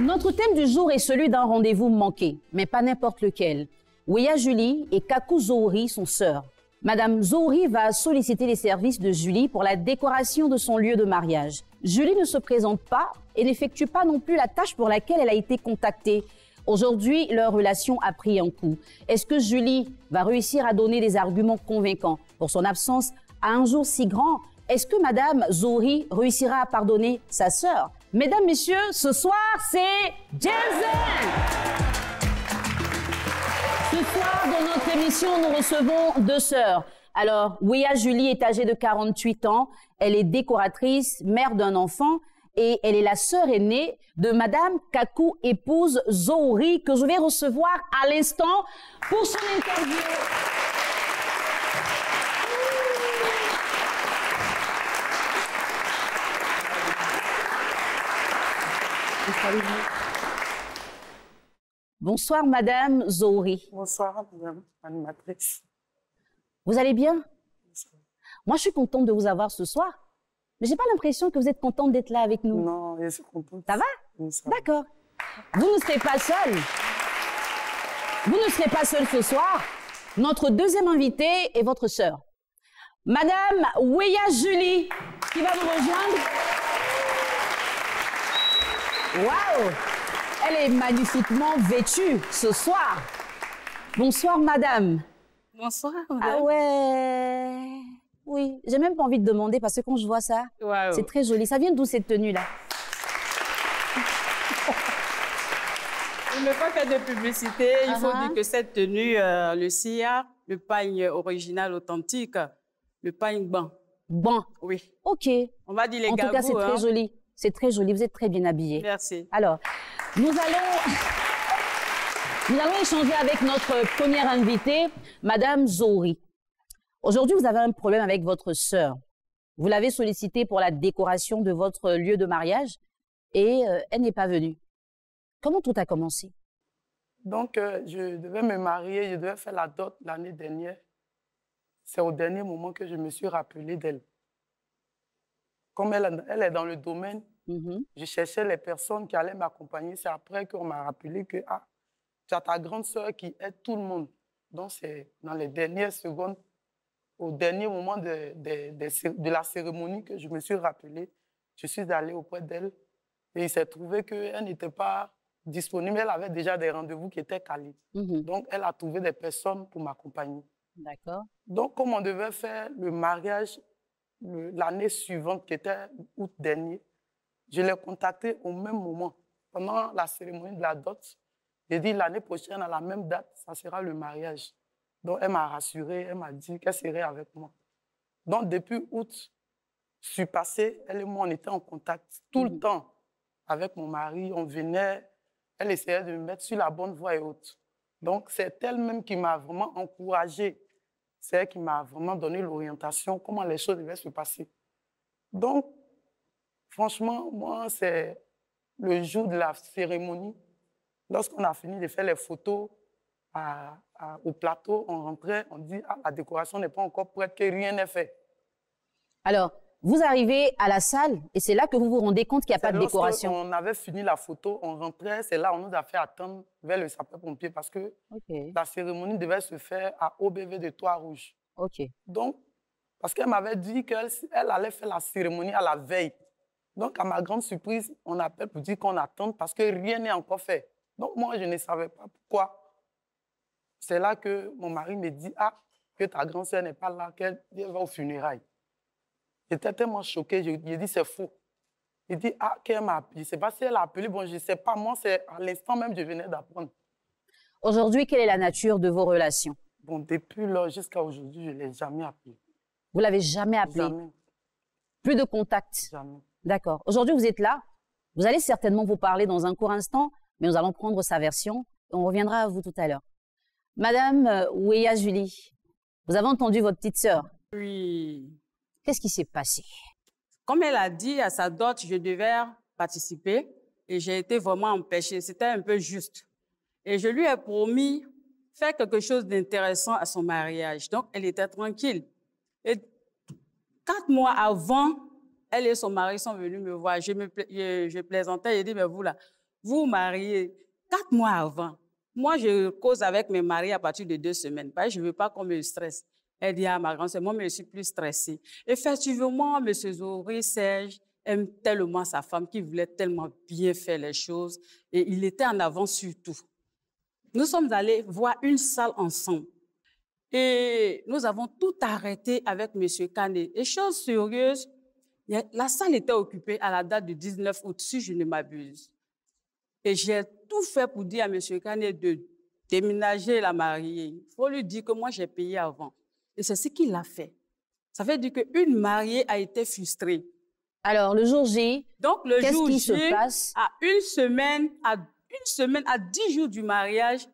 Notre thème du jour est celui d'un rendez-vous manqué, mais pas n'importe lequel. Weya Julie et Kaku Zohri sont sœurs. Madame Zohri va solliciter les services de Julie pour la décoration de son lieu de mariage. Julie ne se présente pas et n'effectue pas non plus la tâche pour laquelle elle a été contactée. Aujourd'hui, leur relation a pris un coup. Est-ce que Julie va réussir à donner des arguments convaincants pour son absence à un jour si grand est-ce que Madame Zouri réussira à pardonner sa sœur Mesdames, Messieurs, ce soir, c'est Jensen Ce soir, dans notre émission, nous recevons deux sœurs. Alors, Ouia Julie est âgée de 48 ans. Elle est décoratrice, mère d'un enfant et elle est la sœur aînée de Madame Kakou, épouse Zouri, que je vais recevoir à l'instant pour son interview. Bonsoir, Madame Zohri. Bonsoir, Madame animatrice. Vous allez bien Moi, je suis contente de vous avoir ce soir, mais j'ai pas l'impression que vous êtes contente d'être là avec nous. Non, je suis contente. Ça va D'accord. Vous ne serez pas seule. Vous ne serez pas seule ce soir. Notre deuxième invité est votre sœur, Madame Weya Julie, qui va nous rejoindre. Waouh Elle est magnifiquement vêtue ce soir. Bonsoir, madame. Bonsoir, madame. Ah ouais Oui, j'ai même pas envie de demander parce que quand je vois ça, c'est très joli. Ça vient d'où cette tenue-là Il ne faut pas faire de publicité. Il faut dire que cette tenue, euh, le CIA, le pagne original authentique, le pagne ban. Bon. Oui. OK. On va dire les En tout cas, c'est très hein. joli. C'est très joli, vous êtes très bien habillée. Merci. Alors, nous allons... Nous allons échanger avec notre première invitée, Madame Zori. Aujourd'hui, vous avez un problème avec votre sœur. Vous l'avez sollicitée pour la décoration de votre lieu de mariage et euh, elle n'est pas venue. Comment tout a commencé Donc, euh, je devais me marier, je devais faire la dot l'année dernière. C'est au dernier moment que je me suis rappelée d'elle comme elle, est dans le domaine, mm-hmm. je cherchais les personnes qui allaient m'accompagner. C'est après qu'on m'a rappelé que ah, tu as ta grande sœur qui aide tout le monde. Donc, c'est dans les dernières secondes, au dernier moment de, la cérémonie que je me suis rappelé. Je suis allé auprès d'elle et il s'est trouvé qu'elle n'était pas disponible. Elle avait déjà des rendez-vous qui étaient calés. Mm-hmm. Donc, elle a trouvé des personnes pour m'accompagner. D'accord. Donc, comme on devait faire le mariage l'année suivante, qui était août dernier, je l'ai contacté au même moment, pendant la cérémonie de la dot. J'ai dit l'année prochaine, à la même date, ça sera le mariage. Donc, elle m'a rassurée, elle m'a dit qu'elle serait avec moi. Donc, depuis août, je suis passée, elle et moi, on était en contact tout le mm. temps avec mon mari. On venait, elle essayait de me mettre sur la bonne voie et autres. Donc, c'est elle-même qui m'a vraiment encouragée c'est elle qui m'a vraiment donné l'orientation, comment les choses devaient se passer. Donc, franchement, moi, c'est le jour de la cérémonie. Lorsqu'on a fini de faire les photos au plateau, on rentrait, on dit ah, la décoration n'est pas encore prête, que rien n'est fait. Alors, vous arrivez à la salle et c'est là que vous vous rendez compte qu'il n'y a pas de décoration. On avait fini la photo, on rentrait, c'est là on nous a fait attendre vers le sapeur-pompier parce que la cérémonie devait se faire à OBV de toit rouge. OK. Donc, parce qu'elle m'avait dit qu'elle allait faire la cérémonie à la veille. Donc, à ma grande surprise, on appelle pour dire qu'on attend parce que rien n'est encore fait. Donc, moi, je ne savais pas pourquoi. C'est là que mon mari me dit Ah, que ta grand sœur n'est pas là, qu'elle va aux funérailles. J'étais tellement choqué, je, dit, dit c'est fou. Il dit, ah, qu'elle m'a Je ne sais pas si elle a appelé. Bon, je ne sais pas. Moi, c'est à l'instant même, je venais d'apprendre. Aujourd'hui, quelle est la nature de vos relations Bon, depuis là jusqu'à aujourd'hui, je ne l'ai jamais appelé. Vous l'avez jamais appelé Jamais. Plus de contact Jamais. D'accord. Aujourd'hui, vous êtes là. Vous allez certainement vous parler dans un court instant, mais nous allons prendre sa version. On reviendra à vous tout à l'heure. Madame Ouéa euh, Julie, vous avez entendu votre petite sœur Oui. Qu'est-ce qui s'est passé Comme elle a dit, à sa dot, je devais participer et j'ai été vraiment empêchée. C'était un peu juste. Et je lui ai promis faire quelque chose d'intéressant à son mariage. Donc, elle était tranquille. Et quatre mois avant, elle et son mari sont venus me voir. Je, plaisantais, je dit mais vous là, vous mariez quatre mois avant. Moi, je cause avec mes maris à partir de deux semaines. Parce bah, je ne veux pas qu'on me stresse. Elle dit à ma grande sœur, moi, je suis plus stressée. Effectivement, M. Zoré Serge aime tellement sa femme qu'il voulait tellement bien faire les choses et il était en avant sur tout. Nous sommes allés voir une salle ensemble. Et nous avons tout arrêté avec M. Canet. Et chose sérieuse, la salle était occupée à la date du 19 août, si je ne m'abuse. Et j'ai tout fait pour dire à M. Canet de déménager la mariée. Il faut lui dire que moi, j'ai payé avant. Et c'est ce qu'il a fait. Ça veut dire qu'une mariée a été frustrée. Alors, le jour J, Donc, le jour J, se passe À une semaine, à une semaine, à dix jours du mariage,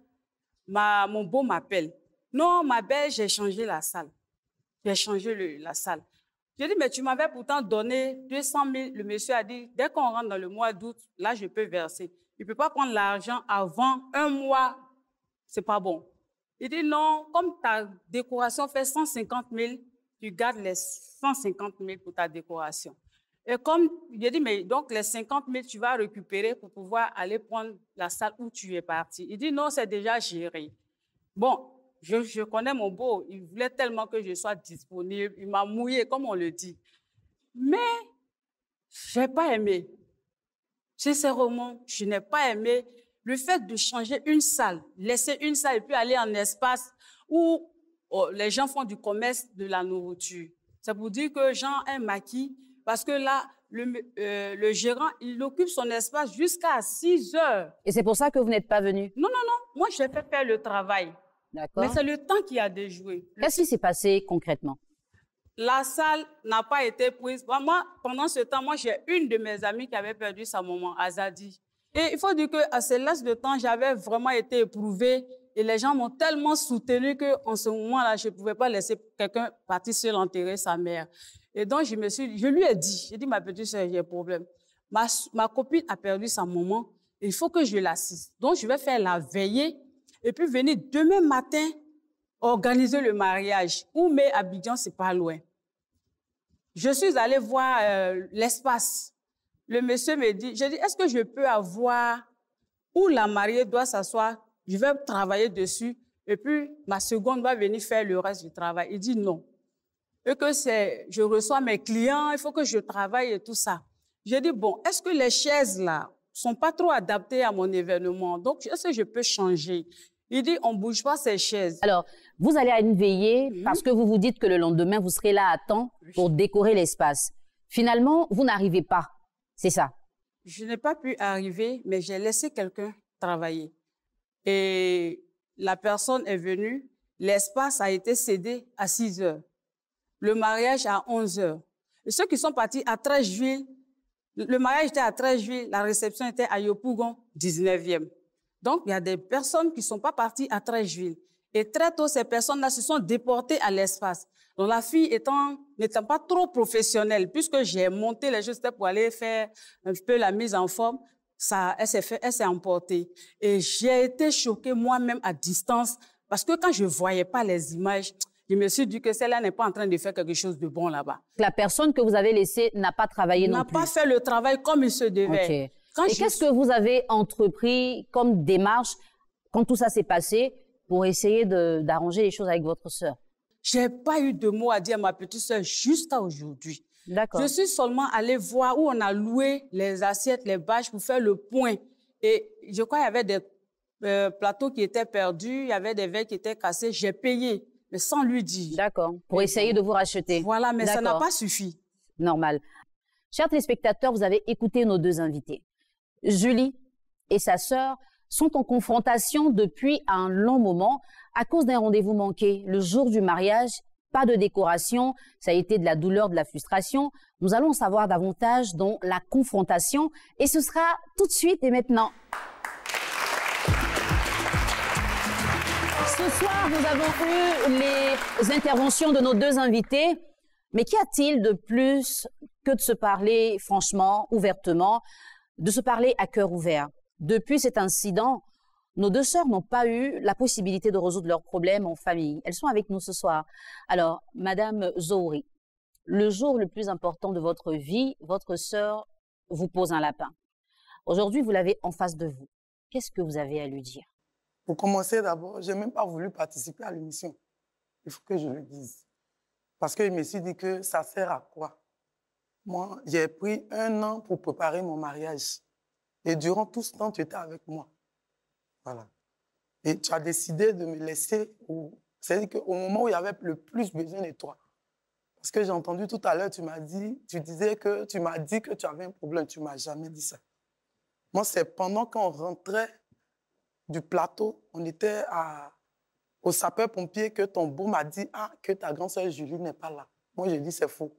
ma, mon beau m'appelle. Non, ma belle, j'ai changé la salle. J'ai changé la salle. J'ai dit, mais tu m'avais pourtant donné 200 000. Le monsieur a dit, dès qu'on rentre dans le mois d'août, là, je peux verser. Il ne peut pas prendre l'argent avant un mois. C'est pas bon. Il dit non, comme ta décoration fait 150 000, tu gardes les 150 000 pour ta décoration. Et comme il dit, mais donc les 50 000, tu vas récupérer pour pouvoir aller prendre la salle où tu es parti. Il dit non, c'est déjà géré. Bon, je, connais mon beau, il voulait tellement que je sois disponible, il m'a mouillé, comme on le dit. Mais je n'ai pas aimé. Sincèrement, je n'ai pas aimé le fait de changer une salle, laisser une salle et puis aller en espace où oh, les gens font du commerce de la nourriture. Ça pour dire que Jean est maquis parce que là, euh, le, gérant, il occupe son espace jusqu'à 6 heures. Et c'est pour ça que vous n'êtes pas venu Non, non, non. Moi, j'ai fait faire le travail. D'accord. Mais c'est le temps qui a déjoué. Qu'est-ce qui s'est passé concrètement La salle n'a pas été prise. Moi, pendant ce temps, moi, j'ai une de mes amies qui avait perdu sa maman, Azadi. Et il faut dire que à ce laps de temps, j'avais vraiment été éprouvée et les gens m'ont tellement soutenu qu'en ce moment-là, je ne pouvais pas laisser quelqu'un partir seul enterrer sa mère. Et donc, je, me suis, je lui ai dit, j'ai dit, ma petite soeur, j'ai un problème. Ma, copine a perdu sa maman, il faut que je l'assiste. Donc, je vais faire la veillée et puis venir demain matin organiser le mariage. Où mais Abidjan, c'est pas loin. Je suis allée voir euh, l'espace le monsieur me dit, j'ai dit, est-ce que je peux avoir où la mariée doit s'asseoir Je vais travailler dessus et puis ma seconde va venir faire le reste du travail. Il dit non. Et que c'est, je reçois mes clients, il faut que je travaille et tout ça. J'ai dit, bon, est-ce que les chaises là sont pas trop adaptées à mon événement Donc, est-ce que je peux changer il dit, on bouge pas ces chaises. Alors, vous allez à une veillée mhm. parce que vous vous dites que le lendemain, vous serez là à temps pour décorer l'espace. Finalement, vous n'arrivez pas c'est ça. Je n'ai pas pu arriver, mais j'ai laissé quelqu'un travailler. Et la personne est venue, l'espace a été cédé à 6 heures, le mariage à 11 heures. Et ceux qui sont partis à 13 juillet, le mariage était à 13 juillet, la réception était à Yopougon, 19e. Donc, il y a des personnes qui ne sont pas parties à 13 juillet. Et très tôt, ces personnes-là se sont déportées à l'espace. Donc la fille étant n'étant pas trop professionnelle, puisque j'ai monté les gestes pour aller faire un peu la mise en forme, ça, elle s'est fait, s'est emportée. Et j'ai été choquée moi-même à distance parce que quand je voyais pas les images, je me suis dit que celle-là n'est pas en train de faire quelque chose de bon là-bas. La personne que vous avez laissée n'a pas travaillé non plus. N'a pas fait le travail comme il se devait. Et qu'est-ce que vous avez entrepris comme démarche quand tout ça s'est passé pour essayer d'arranger les choses avec votre sœur n'ai pas eu de mots à dire à ma petite sœur jusqu'à aujourd'hui. Je suis seulement allée voir où on a loué les assiettes, les bâches pour faire le point. Et je crois qu'il y avait des euh, plateaux qui étaient perdus, il y avait des verres qui étaient cassés. J'ai payé, mais sans lui dire. D'accord. Pour essayer de vous racheter. Voilà, mais ça n'a pas suffi. Normal. Chers téléspectateurs, vous avez écouté nos deux invités. Julie et sa sœur sont en confrontation depuis un long moment à cause d'un rendez-vous manqué le jour du mariage. Pas de décoration, ça a été de la douleur, de la frustration. Nous allons en savoir davantage dans la confrontation et ce sera tout de suite et maintenant. Ce soir, nous avons eu les interventions de nos deux invités. Mais qu'y a-t-il de plus que de se parler franchement, ouvertement, de se parler à cœur ouvert depuis cet incident, nos deux sœurs n'ont pas eu la possibilité de résoudre leurs problèmes en famille. Elles sont avec nous ce soir. Alors, Madame Zouri, le jour le plus important de votre vie, votre sœur vous pose un lapin. Aujourd'hui, vous l'avez en face de vous. Qu'est-ce que vous avez à lui dire Pour commencer d'abord, je n'ai même pas voulu participer à l'émission. Il faut que je le dise. Parce que je me suis dit que ça sert à quoi Moi, j'ai pris un an pour préparer mon mariage. Et durant tout ce temps, tu étais avec moi. Voilà. Et tu as décidé de me laisser, au... c'est-à-dire moment où il y avait le plus besoin de toi. Parce que j'ai entendu tout à l'heure, tu m'as dit, tu disais que tu m'as dit que tu avais un problème. Tu m'as jamais dit ça. Moi, c'est pendant qu'on rentrait du plateau, on était à, au sapeur-pompier que ton beau m'a dit ah, que ta grand-soeur Julie n'est pas là. Moi, j'ai dit c'est faux.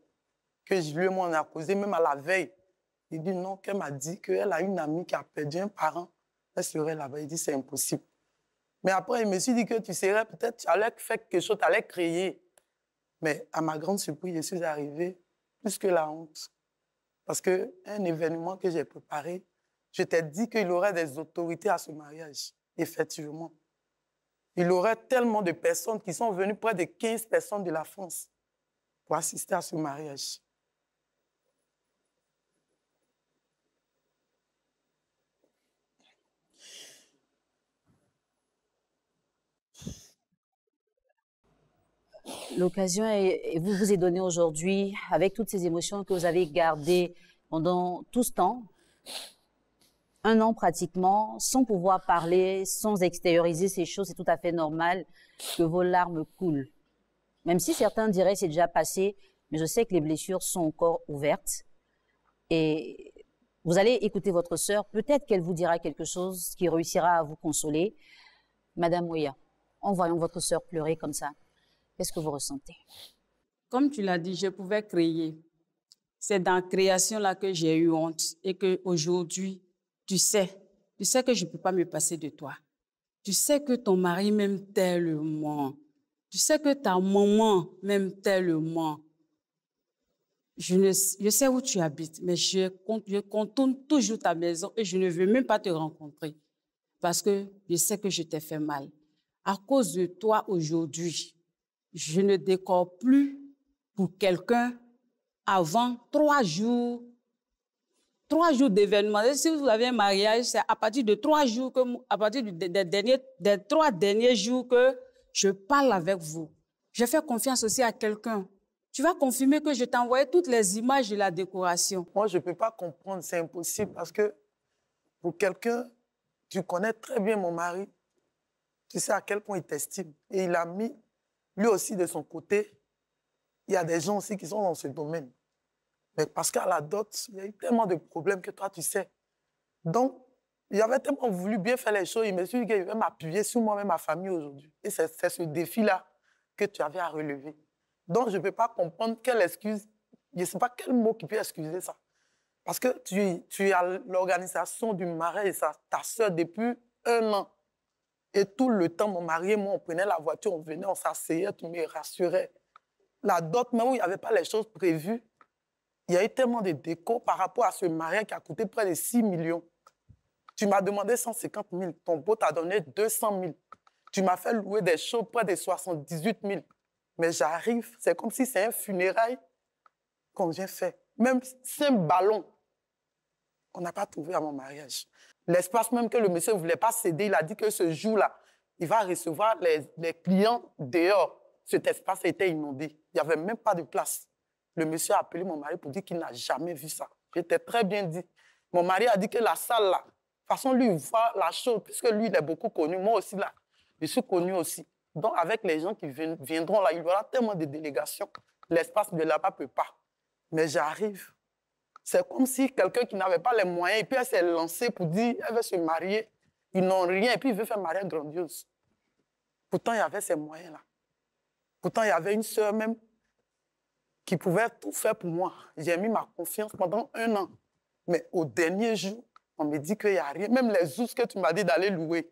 Que Julie et moi, on a causé même à la veille. Il dit non, qu'elle m'a dit qu'elle a une amie qui a perdu un parent. Elle serait là-bas. Il dit c'est impossible. Mais après, il me suis dit que tu serais peut-être, tu allais faire quelque chose, tu allais créer. Mais à ma grande surprise, je suis arrivée plus que la honte. Parce qu'un événement que j'ai préparé, je t'ai dit qu'il aurait des autorités à ce mariage, effectivement. Il aurait tellement de personnes qui sont venues, près de 15 personnes de la France, pour assister à ce mariage. L'occasion vous vous est donnée aujourd'hui avec toutes ces émotions que vous avez gardées pendant tout ce temps, un an pratiquement, sans pouvoir parler, sans extérioriser ces choses. C'est tout à fait normal que vos larmes coulent. Même si certains diraient c'est déjà passé, mais je sais que les blessures sont encore ouvertes. Et vous allez écouter votre sœur. Peut-être qu'elle vous dira quelque chose qui réussira à vous consoler. Madame Ouya, en voyant votre sœur pleurer comme ça, Qu'est-ce que vous ressentez Comme tu l'as dit, je pouvais créer. C'est dans la création là que j'ai eu honte et que aujourd'hui, tu sais, tu sais que je ne peux pas me passer de toi. Tu sais que ton mari m'aime tellement. Tu sais que ta maman m'aime tellement. Je, ne, je sais où tu habites, mais je, je contourne toujours ta maison et je ne veux même pas te rencontrer parce que je sais que je t'ai fait mal. À cause de toi aujourd'hui, je ne décore plus pour quelqu'un avant trois jours. Trois jours d'événement. Si vous avez un mariage, c'est à partir de trois jours que, à partir des, derniers, des trois derniers jours que je parle avec vous. Je fais confiance aussi à quelqu'un. Tu vas confirmer que je envoyé toutes les images de la décoration. Moi, je ne peux pas comprendre, c'est impossible parce que pour quelqu'un, tu connais très bien mon mari, tu sais à quel point il t'estime et il a mis lui aussi, de son côté, il y a des gens aussi qui sont dans ce domaine. Mais parce qu'à la dot, il y a eu tellement de problèmes que toi, tu sais. Donc, il avait tellement voulu bien faire les choses, il me suis dit qu'il va m'appuyer sur moi-même, ma famille aujourd'hui. Et c'est ce défi-là que tu avais à relever. Donc, je ne peux pas comprendre quelle excuse, je ne sais pas quel mot qui peut excuser ça. Parce que tu, tu as l'organisation du marais et ça, ta soeur depuis un an. Et tout le temps, mon mari et moi, on prenait la voiture, on venait, on s'asseyait, tout me rassurait. La dot, même où il n'y avait pas les choses prévues, il y a eu tellement de déco par rapport à ce mariage qui a coûté près de 6 millions. Tu m'as demandé 150 000, ton beau t'a donné 200 000. Tu m'as fait louer des choses près de 78 000. Mais j'arrive, c'est comme si c'est un funérail qu'on vient faire. Même un ballon on n'a pas trouvé à mon mariage l'espace même que le monsieur ne voulait pas céder, il a dit que ce jour-là, il va recevoir les, clients dehors. Cet espace était inondé. Il n'y avait même pas de place. Le monsieur a appelé mon mari pour dire qu'il n'a jamais vu ça. c'était très bien dit. Mon mari a dit que la salle là, de toute façon, lui, il voit la chose, puisque lui, il est beaucoup connu. Moi aussi, là, je suis connu aussi. Donc, avec les gens qui viendront là, il y aura tellement de délégations. L'espace de là-bas peut pas. Mais j'arrive c'est comme si quelqu'un qui n'avait pas les moyens, et puis elle s'est lancée pour dire elle veut se marier. Ils n'ont rien, et puis ils veulent faire un mariage grandiose. Pourtant, il y avait ces moyens-là. Pourtant, il y avait une sœur même qui pouvait tout faire pour moi. J'ai mis ma confiance pendant un an. Mais au dernier jour, on me dit qu'il n'y a rien. Même les ours que tu m'as dit d'aller louer.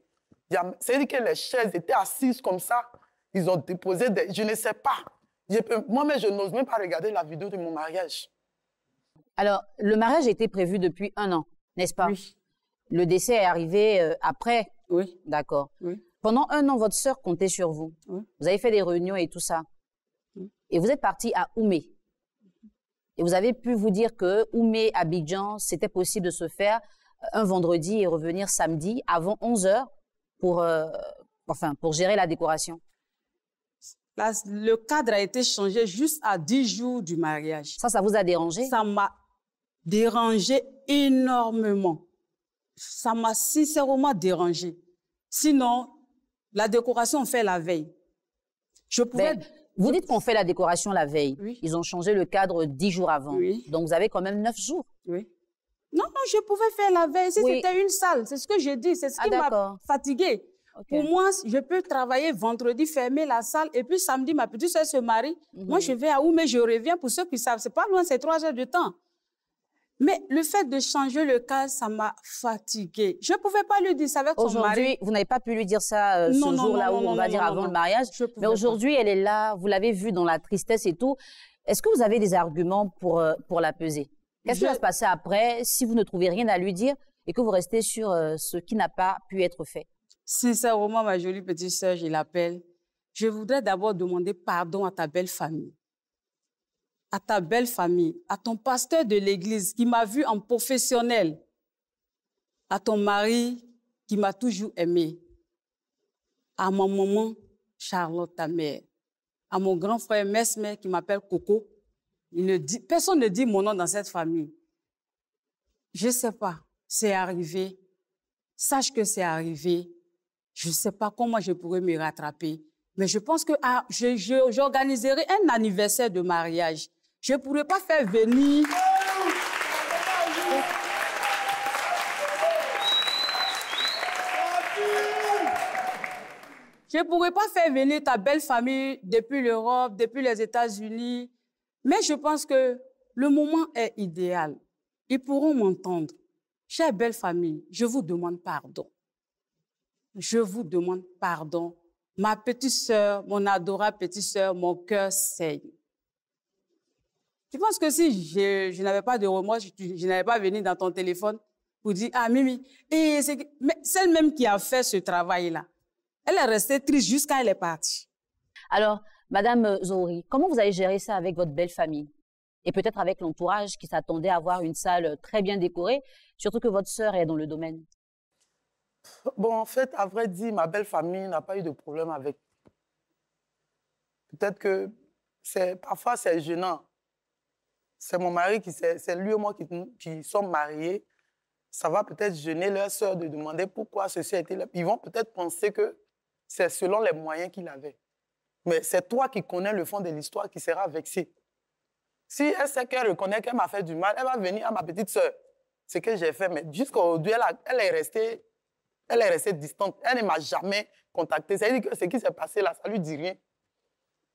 C'est-à-dire que les chaises étaient assises comme ça. Ils ont déposé des... Je ne sais pas. Moi-même, je n'ose même pas regarder la vidéo de mon mariage. Alors, le mariage était prévu depuis un an, n'est-ce pas Oui. Le décès est arrivé euh, après Oui. D'accord. Pendant un an, votre sœur comptait sur vous. Vous avez fait des réunions et tout ça. Et vous êtes parti à Oumé. Et vous avez pu vous dire que Oumé, Abidjan, c'était possible de se faire euh, un vendredi et revenir samedi avant 11 heures pour, euh, enfin, pour gérer la décoration. le cadre a été changé juste à 10 jours du mariage. Ça, ça vous a dérangé Ça m'a dérangé énormément. Ça m'a sincèrement dérangé. Sinon, la décoration, on fait la veille. Je pouvais... Ben, vous dites qu'on fait la décoration la veille. Ils ont changé le cadre dix jours avant. Donc, vous avez quand même neuf jours. Oui. Non, non, je pouvais faire la veille. Si c'était une salle, c'est ce que j'ai dit, c'est ce ah, qui m'a fatiguée. Pour moi, je peux travailler vendredi, fermer la salle, et puis samedi, ma petite soeur se marie. Mhm. Moi, je vais à où, mais je reviens. Pour ceux qui savent, c'est pas loin, c'est trois heures de temps. Mais le fait de changer le cas, ça m'a fatiguée. Je ne pouvais pas lui dire ça avec son mari. Aujourd'hui, vous n'avez pas pu lui dire ça euh, ce jour-là où on va dire avant le mariage. Mais aujourd'hui, elle est là, vous l'avez vue dans la tristesse et tout. Est-ce que vous avez des arguments pour, euh, pour la peser Qu'est-ce qui va se passer après si vous ne trouvez rien à lui dire et que vous restez sur euh, ce qui n'a pas pu être fait Sincèrement, ma jolie petite sœur, je l'appelle. Je voudrais d'abord demander pardon à ta belle famille à ta belle famille, à ton pasteur de l'église qui m'a vu en professionnel, à ton mari qui m'a toujours aimé, à ma maman Charlotte, ta mère, à mon grand frère Mesmer qui m'appelle Coco. ne dit, personne ne dit mon nom dans cette famille. Je ne sais pas, c'est arrivé. Sache que c'est arrivé. Je ne sais pas comment je pourrais me rattraper. Mais je pense que ah, j'organiserai un anniversaire de mariage je ne pourrais pas faire venir. Je ne pourrais pas faire venir ta belle famille depuis l'Europe, depuis les États-Unis, mais je pense que le moment est idéal. Ils pourront m'entendre. Chère belle famille, je vous demande pardon. Je vous demande pardon. Ma petite sœur, mon adorable petite sœur, mon cœur saigne tu pense que si je, n'avais pas de remords, je, je n'avais pas venu dans ton téléphone pour dire Ah, Mimi. Et c'est celle-même qui a fait ce travail-là. Elle est restée triste jusqu'à elle est partie. Alors, Madame euh, Zouri, comment vous avez géré ça avec votre belle famille et peut-être avec l'entourage qui s'attendait à avoir une salle euh, très bien décorée, surtout que votre sœur est dans le domaine Bon, en fait, à vrai dire, ma belle famille n'a pas eu de problème avec. Peut-être que c'est parfois c'est gênant c'est mon mari qui c'est lui et moi qui, sommes mariés. Ça va peut-être gêner leur sœur de demander pourquoi ceci a été là. Ils vont peut-être penser que c'est selon les moyens qu'il avait. Mais c'est toi qui connais le fond de l'histoire qui sera vexé. Si elle sait qu'elle reconnaît qu'elle m'a fait du mal, elle va venir à ma petite sœur. Ce que j'ai fait, mais jusqu'aujourd'hui, elle, elle, est restée, elle est restée distante. Elle ne m'a jamais contactée. C'est-à-dire que ce qui s'est passé là, ça ne lui dit rien.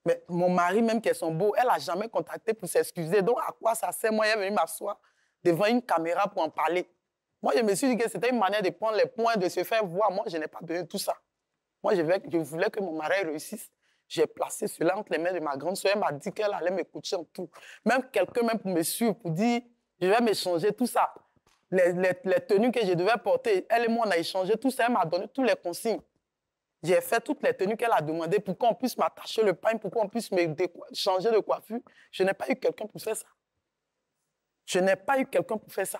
Mais mon mari, même qu'elles sont son beau, elle n'a jamais contacté pour s'excuser. Donc, à quoi ça sert Moi, elle est venue m'asseoir devant une caméra pour en parler. Moi, je me suis dit que c'était une manière de prendre les points, de se faire voir. Moi, je n'ai pas besoin de tout ça. Moi, je voulais, je voulais que mon mari réussisse. J'ai placé cela entre les mains de ma grande soeur. Elle m'a dit qu'elle allait m'écouter en tout. Même quelqu'un, même pour me suivre, pour dire, je vais m'échanger, tout ça. Les, les, les tenues que je devais porter, elle et moi, on a échangé tout ça. Elle m'a donné toutes les consignes. J'ai fait toutes les tenues qu'elle a demandées pour qu'on puisse m'attacher le pain, pour qu'on puisse me changer de coiffure. Je n'ai pas eu quelqu'un pour faire ça. Je n'ai pas eu quelqu'un pour faire ça.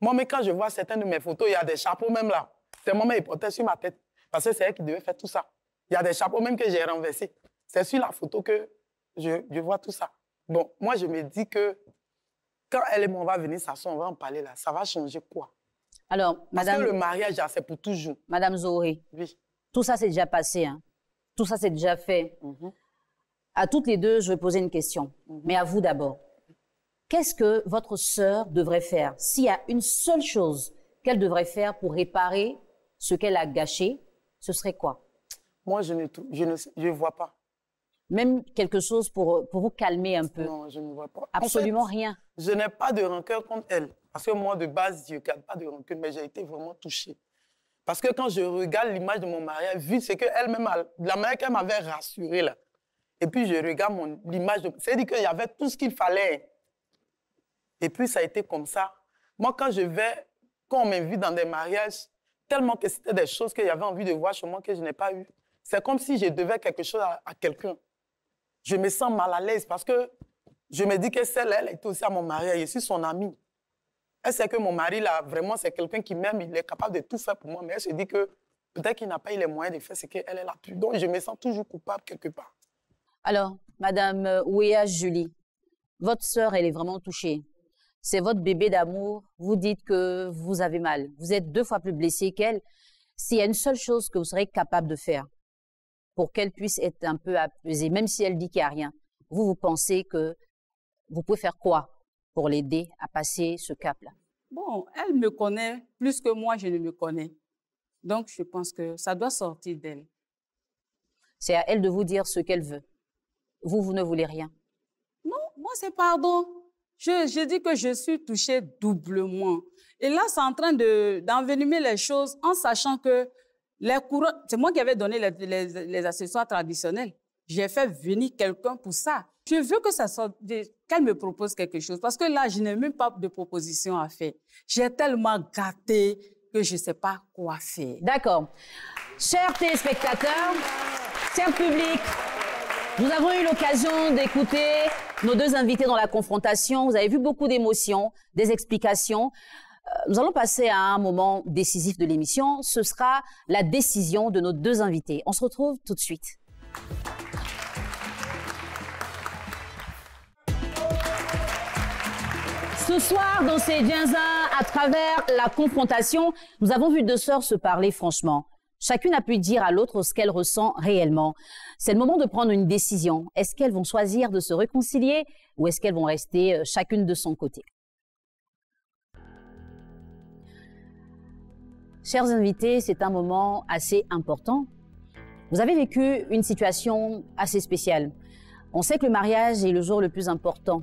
Moi, mais quand je vois certaines de mes photos, il y a des chapeaux même là. moments, ils portaient sur ma tête. Parce que c'est elle qui devait faire tout ça. Il y a des chapeaux même que j'ai renversés. C'est sur la photo que je, vois tout ça. Bon, moi, je me dis que quand elle et moi, on va venir ça on va en parler là. Ça va changer quoi? Alors, Parce Madame... que le mariage, c'est pour toujours. Madame Zoé. Oui. Tout ça, c'est déjà passé. Hein. Tout ça, c'est déjà fait. Mhm. À toutes les deux, je vais poser une question. Mhm. Mais à vous d'abord. Qu'est-ce que votre sœur devrait faire s'il y a une seule chose qu'elle devrait faire pour réparer ce qu'elle a gâché Ce serait quoi Moi, je ne, je ne vois pas. Même quelque chose pour, vous calmer un peu Non, je ne vois pas. Absolument rien. Je n'ai pas de rancœur contre elle. Parce que moi, de base, je n'ai pas de rancœur, mais j'ai été vraiment touchée. Parce que quand je regarde l'image de mon mariage, vu que qu'elle-même, la manière qu'elle m'avait rassurée, là, et puis je regarde mon, l'image C'est-à-dire qu'il y avait tout ce qu'il fallait. Et puis ça a été comme ça. Moi, quand je vais, quand on m'invite dans des mariages, tellement que c'était des choses que j'avais envie de voir chez moi que je n'ai pas eu. C'est comme si je devais quelque chose à, quelqu'un. Je me sens mal à l'aise parce que je me dis que celle-là, elle est aussi à mon mariage, je suis son amie. Elle sait que mon mari, là, vraiment, c'est quelqu'un qui m'aime, il est capable de tout faire pour moi, mais elle se dit que peut-être qu'il n'a pas eu les moyens de faire ce qu'elle a pu. Donc, je me sens toujours coupable quelque part. Alors, Madame euh, Ouéa Julie, votre sœur, elle est vraiment touchée. C'est votre bébé d'amour. Vous dites que vous avez mal. Vous êtes deux fois plus blessée qu'elle. S'il y a une seule chose que vous serez capable de faire pour qu'elle puisse être un peu apaisée, même si elle dit qu'il n'y a rien, vous, vous pensez que vous pouvez faire quoi pour l'aider à passer ce cap-là Bon, elle me connaît plus que moi, je ne me connais. Donc, je pense que ça doit sortir d'elle. C'est à elle de vous dire ce qu'elle veut. Vous, vous ne voulez rien. Non, moi, c'est pardon. Je, dis que je suis touchée doublement. Et là, c'est en train d'envenimer les choses en sachant que les couronnes, c'est moi qui avais donné les, les accessoires traditionnels. J'ai fait venir quelqu'un pour ça. Je veux que ça sorte, qu'elle me propose quelque chose. Parce que là, je n'ai même pas de proposition à faire. J'ai tellement gâté que je ne sais pas quoi faire. D'accord. Chers téléspectateurs, chers public nous avons eu l'occasion d'écouter nos deux invités dans la confrontation. Vous avez vu beaucoup d'émotions, des explications. Euh, nous allons passer à un moment décisif de l'émission. Ce sera la décision de nos deux invités. On se retrouve tout de suite. Ce soir, dans ces Dienza, à travers la confrontation, nous avons vu deux sœurs se parler franchement. Chacune a pu dire à l'autre ce qu'elle ressent réellement. C'est le moment de prendre une décision. Est-ce qu'elles vont choisir de se réconcilier ou est-ce qu'elles vont rester euh, chacune de son côté Chers invités, c'est un moment assez important. Vous avez vécu une situation assez spéciale. On sait que le mariage est le jour le plus important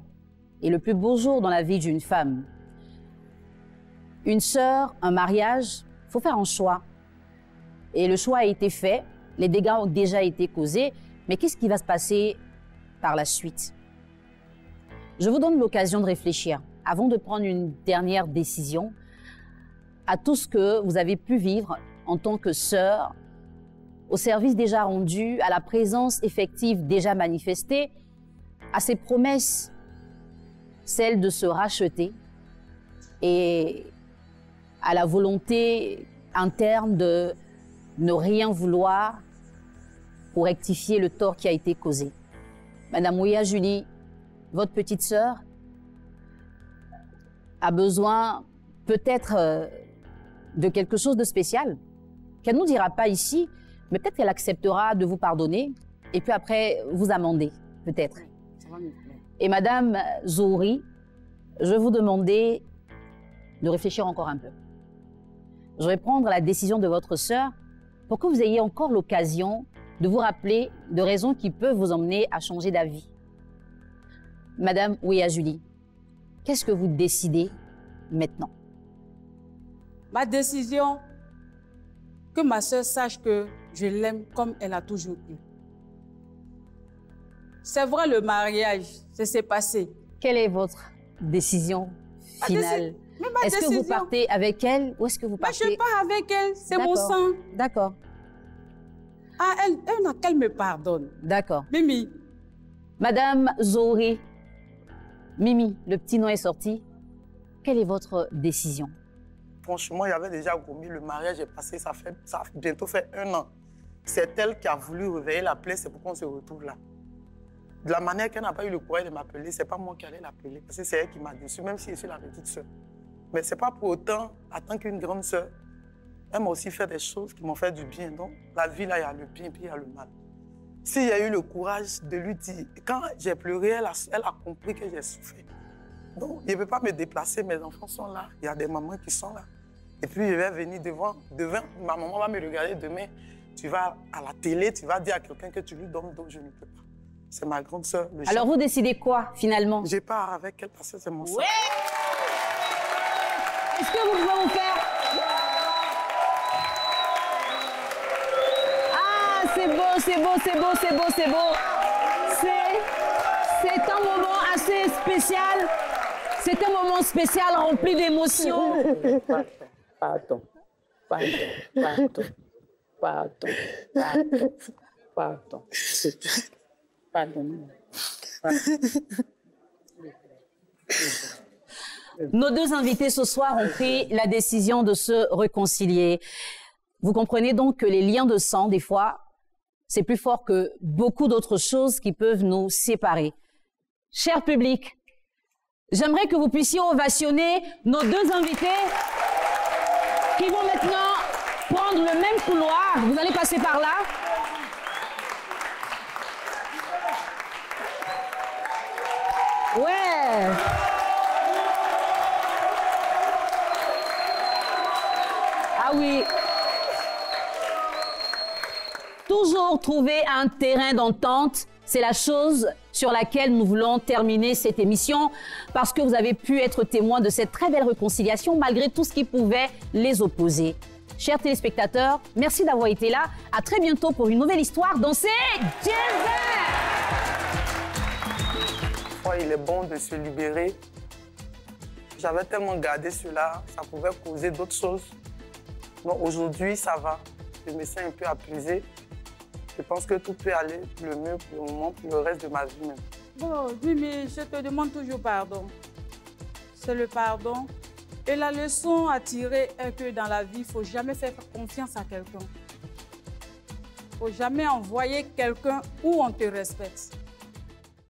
et le plus beau jour dans la vie d'une femme. Une sœur, un mariage, faut faire un choix. Et le choix a été fait, les dégâts ont déjà été causés, mais qu'est-ce qui va se passer par la suite Je vous donne l'occasion de réfléchir avant de prendre une dernière décision à tout ce que vous avez pu vivre en tant que sœur, au service déjà rendu, à la présence effective déjà manifestée, à ces promesses celle de se racheter et à la volonté interne de ne rien vouloir pour rectifier le tort qui a été causé. Madame Ouya Julie, votre petite sœur a besoin peut-être euh, de quelque chose de spécial qu'elle ne nous dira pas ici, mais peut-être qu'elle acceptera de vous pardonner et puis après vous amender, peut-être. Et Madame Zouri, je vais vous demander de réfléchir encore un peu. Je vais prendre la décision de votre sœur pour que vous ayez encore l'occasion de vous rappeler de raisons qui peuvent vous emmener à changer d'avis. Madame Ouya Julie, qu'est-ce que vous décidez maintenant Ma décision, que ma sœur sache que je l'aime comme elle a toujours eu. C'est vrai, le mariage, s'est passé. Quelle est votre décision finale Est-ce que vous partez avec elle ou est-ce que vous partez... pas je pars avec elle, c'est mon sang. D'accord. Ah, elle, elle, qu'elle me pardonne. D'accord. Mimi. Madame Zouri, Mimi, le petit nom est sorti. Quelle est votre décision Franchement, il y avait déjà commis le mariage est passé, ça fait ça a bientôt fait un an. C'est elle qui a voulu réveiller la plaie, c'est pourquoi on se retrouve là. De la manière qu'elle n'a pas eu le courage de m'appeler, c'est pas moi qui allais l'appeler, parce que c'est elle qui m'a déçu, même si je suis la petite sœur. Mais c'est pas pour autant, en tant qu'une grande sœur, elle m'a aussi fait des choses qui m'ont fait du bien. Donc, la vie, là, il y a le bien, puis il y a le mal. Si j'ai eu le courage de lui dire, quand j'ai pleuré, elle a, compris que j'ai souffert. Donc, je ne peux pas me déplacer, mes enfants sont là, il y a des mamans qui sont là. Et puis, je vais venir devant, devant, ma maman va me regarder demain. Tu vas à la télé, tu vas dire à quelqu'un que tu lui donnes, donc je ne peux pas. C'est ma grande sœur. Alors vous décidez quoi finalement Je pars avec elle parce que c'est mon soeur. Oui Est-ce que vous pouvez vous faire Ah, c'est beau, c'est beau, c'est beau, c'est beau, c'est beau. C'est c'est un moment assez spécial. C'est un moment spécial rempli d'émotions. Pardon. Pardon. Pardon. Pardon. Pardon. Pardon. Nos deux invités ce soir ont pris la décision de se réconcilier. Vous comprenez donc que les liens de sang, des fois, c'est plus fort que beaucoup d'autres choses qui peuvent nous séparer. Cher public, j'aimerais que vous puissiez ovationner nos deux invités qui vont maintenant prendre le même couloir. Vous allez passer par là. Ah oui. Toujours trouver un terrain d'entente, c'est la chose sur laquelle nous voulons terminer cette émission parce que vous avez pu être témoin de cette très belle réconciliation malgré tout ce qui pouvait les opposer. Chers téléspectateurs, merci d'avoir été là. À très bientôt pour une nouvelle histoire dans ces Il est bon de se libérer. J'avais tellement gardé cela, ça pouvait causer d'autres choses. Bon, aujourd'hui, ça va. Je me sens un peu apaisée. Je pense que tout peut aller le mieux pour le moment, pour le reste de ma vie même. Bon, je te demande toujours pardon. C'est le pardon. Et la leçon à tirer est que dans la vie, il ne faut jamais faire confiance à quelqu'un. Il ne faut jamais envoyer quelqu'un où on te respecte.